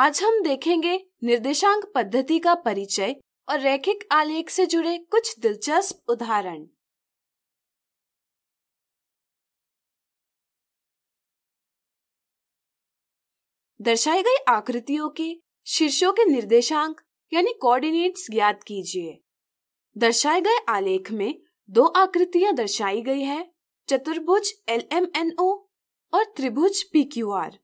आज हम देखेंगे निर्देशांक पद्धति का परिचय और रैखिक आलेख से जुड़े कुछ दिलचस्प उदाहरण दर्शाई गई आकृतियों के शीर्षों के निर्देशांक यानी कोऑर्डिनेट्स ज्ञात कीजिए दर्शाए गए आलेख में दो आकृतियां दर्शाई गई है चतुर्भुज एल एम एन ओ और त्रिभुज पी क्यू आर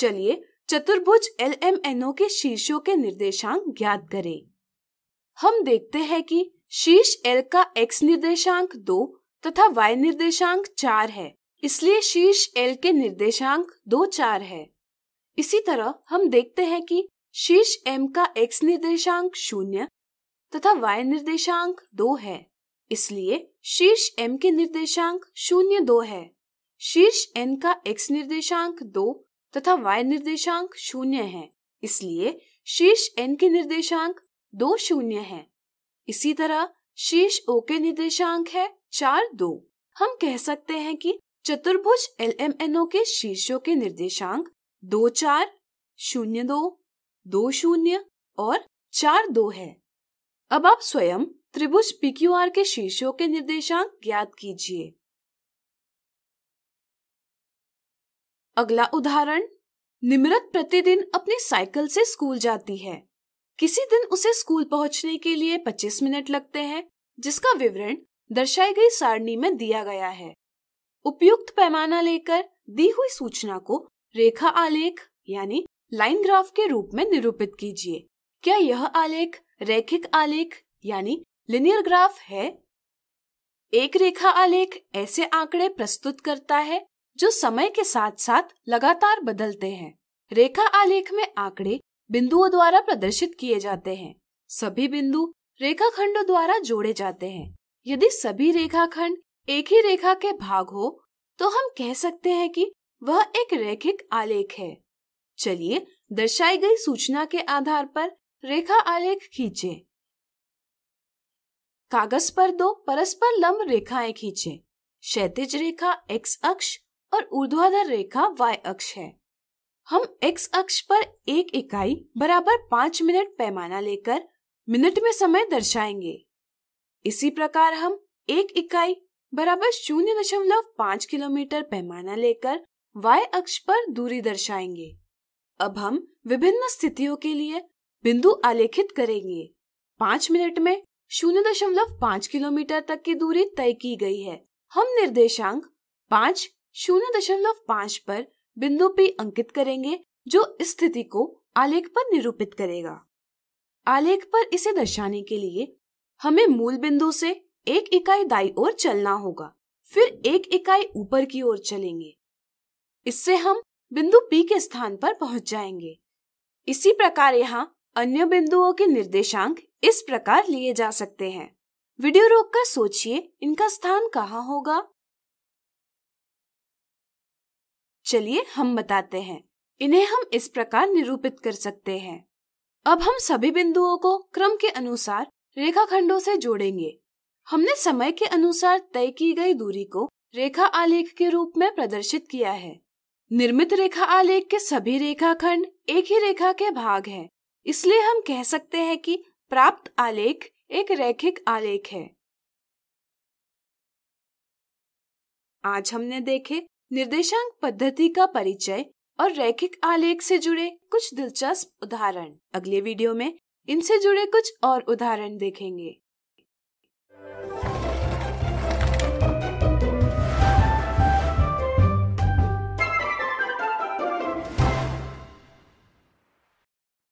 चलिए चतुर्भुज एल एम एन ओ के शीर्षों के निर्देशांक ज्ञात करें हम देखते हैं कि शीर्ष एल का एक्स निर्देशांक दो तथा वाई निर्देशांक चार है इसलिए शीर्ष एल के निर्देशांक दो चार है इसी तरह हम देखते हैं कि शीर्ष एम का एक्स निर्देशांक शून्य तथा वाई निर्देशांक दो है इसलिए शीर्ष एम के निर्देशांक शून्य दो है शीर्ष एन का एक्स निर्देशांक दो तथा y निर्देशांक शून्य है इसलिए शीर्ष n के निर्देशांक दो शून्य है इसी तरह शीर्ष ओ के निर्देशांक है चार दो हम कह सकते हैं कि चतुर्भुज एल एम एन ओ के शीर्षों के निर्देशांक दो चार शून्य दो दो शून्य और चार दो है अब आप स्वयं त्रिभुज पी क्यू आर के शीर्षों के निर्देशांक ज्ञात कीजिए अगला उदाहरण निमरत प्रतिदिन अपनी साइकिल से स्कूल जाती है किसी दिन उसे स्कूल पहुंचने के लिए 25 मिनट लगते हैं जिसका विवरण दर्शाई गई सारणी में दिया गया है उपयुक्त पैमाना लेकर दी हुई सूचना को रेखा आलेख यानी लाइन ग्राफ के रूप में निरूपित कीजिए क्या यह आलेख रैखिक आलेख यानी लिनियर ग्राफ है एक रेखा आलेख ऐसे आंकड़े प्रस्तुत करता है जो समय के साथ साथ लगातार बदलते हैं रेखा आलेख में आंकड़े बिंदुओं द्वारा प्रदर्शित किए जाते हैं सभी बिंदु रेखाखंडों द्वारा जोड़े जाते हैं यदि सभी रेखाखंड एक ही रेखा के भाग हो तो हम कह सकते हैं कि वह एक रैखिक आलेख है चलिए दर्शाई गई सूचना के आधार पर रेखा आलेख खींचे कागज पर दो परस्पर लंब रेखाएं खींचे क्षैतिज रेखा एक्स अक्ष और ऊर्ध्वाधर रेखा वाई अक्ष है हम एक्स अक्ष पर एक इकाई बराबर पाँच मिनट पैमाना लेकर मिनट में समय दर्शाएंगे इसी प्रकार हम एक इकाई बराबर शून्य दशमलव पाँच किलोमीटर पैमाना लेकर y अक्ष पर दूरी दर्शाएंगे अब हम विभिन्न स्थितियों के लिए बिंदु आलेखित करेंगे पाँच मिनट में शून्य दशमलव पाँच किलोमीटर तक की दूरी तय की गई है हम निर्देशांक पाँच शून्य दशमलव पाँच पर बिंदु पी अंकित करेंगे जो स्थिति को आलेख पर निरूपित करेगा आलेख पर इसे दर्शाने के लिए हमें मूल बिंदु से एक इकाई दाई ओर चलना होगा फिर एक इकाई ऊपर की ओर चलेंगे इससे हम बिंदु P के स्थान पर पहुंच जाएंगे इसी प्रकार यहाँ अन्य बिंदुओं के निर्देशांक इस प्रकार लिए जा सकते हैं वीडियो रोककर सोचिए इनका स्थान कहाँ होगा चलिए हम बताते हैं इन्हें हम इस प्रकार निरूपित कर सकते हैं अब हम सभी बिंदुओं को क्रम के अनुसार रेखाखंडों से जोड़ेंगे हमने समय के अनुसार तय की गई दूरी को रेखा आलेख के रूप में प्रदर्शित किया है निर्मित रेखा आलेख के सभी रेखाखंड एक ही रेखा के भाग हैं, इसलिए हम कह सकते हैं कि प्राप्त आलेख एक रैखिक आलेख है आज हमने देखे निर्देशांक पद्धति का परिचय और रैखिक आलेख से जुड़े कुछ दिलचस्प उदाहरण अगले वीडियो में इनसे जुड़े कुछ और उदाहरण देखेंगे